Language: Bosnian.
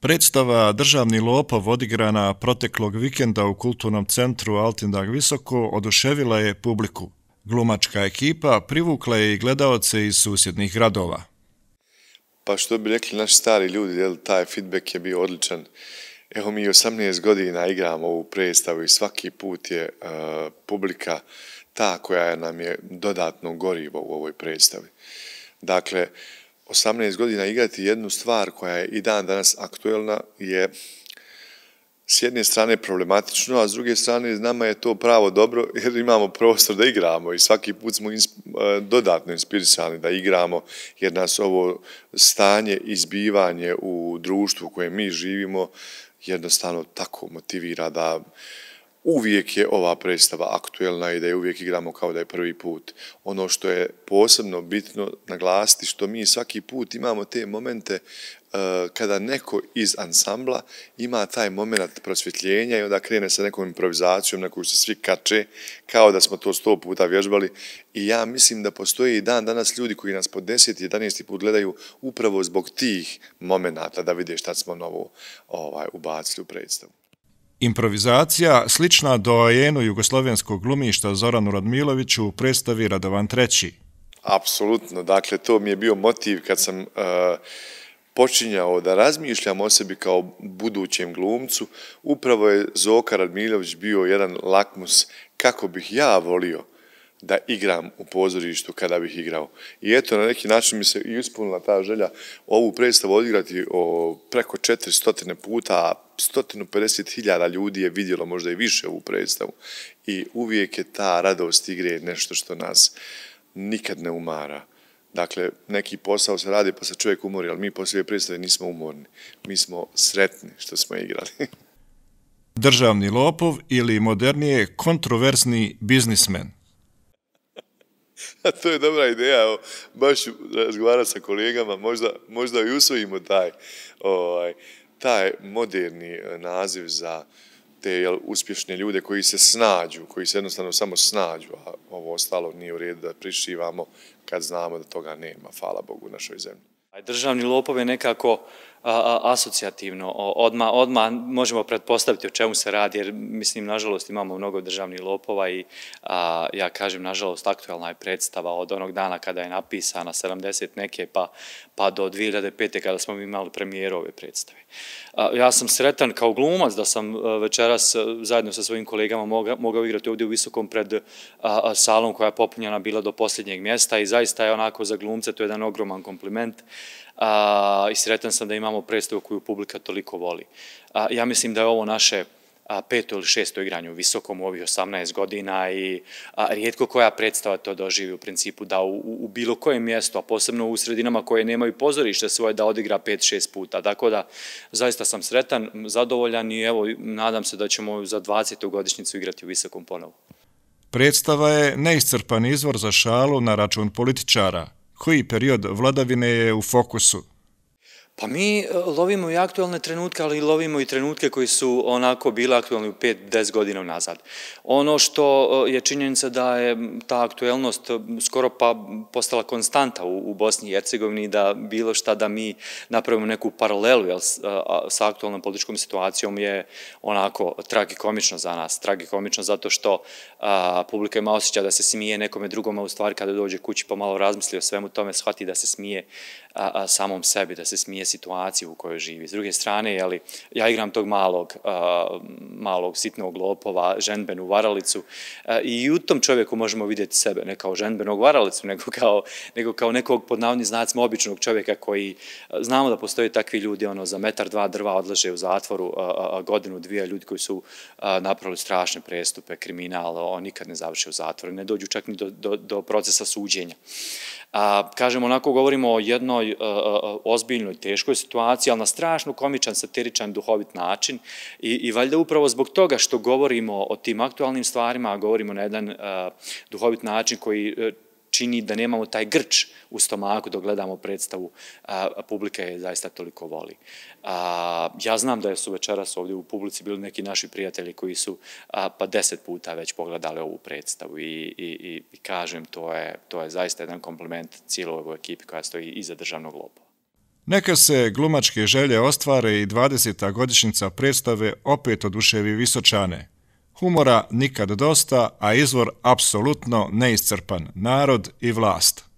Predstava Državni lopov odigrana proteklog vikenda u kulturnom centru Altindag Visoko oduševila je publiku. Glumačka ekipa privukla je i gledaoce iz susjednih gradova. Pa što bi rekli naši stari ljudi, jel, taj feedback je bio odličan. Evo mi 18 godina igramo ovu predstavu i svaki put je e, publika ta koja nam je dodatno gorivo u ovoj predstavi. Dakle, 18 godina igrati jednu stvar koja je i dan danas aktuelna je s jedne strane problematično, a s druge strane nama je to pravo dobro jer imamo prostor da igramo i svaki put smo e, dodatno inspirisani da igramo jer nas ovo stanje izbivanje u društvu u kojem mi živimo jednostavno tako motivira da uh, uvijek je ova predstava aktuelna i da je uvijek igramo kao da je prvi put. Ono što je posebno bitno naglasiti, što mi svaki put imamo te momente e, kada neko iz ansambla ima taj moment prosvjetljenja i onda krene sa nekom improvizacijom na koju se svi kače, kao da smo to sto puta vježbali. I ja mislim da postoje i dan danas ljudi koji nas po 10 i 11. put gledaju upravo zbog tih momenta da vide šta smo novo ovaj, ubacili u predstavu. Improvizacija, slična doajenu jugoslovenskog glumišta Zoranu Radmiloviću, predstavi Radovan III. Apsolutno, dakle, to mi je bio motiv kad sam e, počinjao da razmišljam o sebi kao budućem glumcu. Upravo je Zoka Radmilović bio jedan lakmus kako bih ja volio da igram u pozorištu kada bih igrao. I eto, na neki način mi se i uspunila ta želja ovu predstavu odigrati preko 400 puta, 150.000 ljudi je vidjelo možda i više ovu predstavu i uvijek je ta radost igre nešto što nas nikad ne umara. Dakle, neki posao se radi pa se čovjek umori, ali mi poslije predstave nismo umorni. Mi smo sretni što smo igrali. Državni lopov ili modernije kontroversni biznismen? To je dobra ideja, baš razgovarati sa kolegama, možda i usvojimo taj... Ovaj, taj moderni e, naziv za te uspješne ljude koji se snađu, koji se jednostavno samo snađu, a ovo ostalo nije u redu da prišivamo kad znamo da toga nema, hvala Bogu, u našoj zemlji. Državni lopov je nekako asocijativno, odma, odma možemo pretpostaviti o čemu se radi, jer mislim, nažalost, imamo mnogo državnih lopova i ja kažem, nažalost, aktualna je predstava od onog dana kada je napisana 70 neke pa, pa do 2005. kada smo imali premijerove predstave. A, ja sam sretan kao glumac da sam e, večeras e, zajedno sa svojim kolegama mogao, igrati ovdje u Visokom pred a, salom koja je popunjena bila do posljednjeg mjesta i zaista je onako za glumce to je jedan ogroman komplement i sretan sam da imamo predstavu koju publika toliko voli. Ja mislim da je ovo naše peto ili šesto igranje u visokom u ovih 18 godina i rijetko koja predstava to doživi u principu da u bilo kojem mjestu, a posebno u sredinama koje nemaju pozorište svoje da odigra pet, šest puta. Tako da zaista sam sretan, zadovoljan i evo nadam se da ćemo za 20. godišnicu igrati u visokom ponovu. Predstava je neiscrpan izvor za šalu na račun političara – koji period vladavine je u fokusu Pa mi e, lovimo i aktualne trenutke, ali lovimo i trenutke koji su onako bile aktualni 5-10 godina nazad. Ono što e, je činjenica da je ta aktualnost e, skoro pa postala konstanta u Bosni i Hercegovini, da bilo šta da mi napravimo neku paralelu sa aktualnom političkom situacijom je onako tragikomično za nas. Tragikomično zato što publika ima osjećaj da se smije nekome drugome u stvari kada dođe kući pa malo razmisli o svemu tome, shvati da se smije samom sebi, da se smije situacije u kojoj živi. S druge strane, jeli, ja igram tog malog, uh, malog sitnog lopova, ženbenu varalicu uh, i u tom čovjeku možemo vidjeti sebe, ne kao ženbenog varalicu, nego kao, nego kao nekog podnavni znacima običnog čovjeka koji uh, znamo da postoje takvi ljudi, ono, za metar dva drva odlaže u zatvoru uh, godinu, dvije ljudi koji su uh, napravili strašne prestupe, kriminal, on nikad ne završe u zatvoru, ne dođu čak ni do, do, do procesa suđenja. Uh, kažem, onako govorimo o jednoj e, e, ozbiljnoj, teškoj situaciji, ali na strašno komičan, satiričan, duhovit način i valjda upravo zbog toga što govorimo o tim aktualnim stvarima, a govorimo na jedan e, duhovit način koji čini da nemamo taj grč u stomaku dok gledamo predstavu, a, publika je zaista toliko voli. A, ja znam da su večeras ovdje u publici bili neki naši prijatelji koji su a, pa deset puta već pogledali ovu predstavu i, i, i, kažem to je, to je zaista jedan komplement cijelog ovog ekipi koja stoji iza državnog lobo. Neka se glumačke želje ostvare i 20. godišnjica predstave opet oduševi Visočane – Humora nikad dosta, a izvor apsolutno neiscrpan, narod i vlast.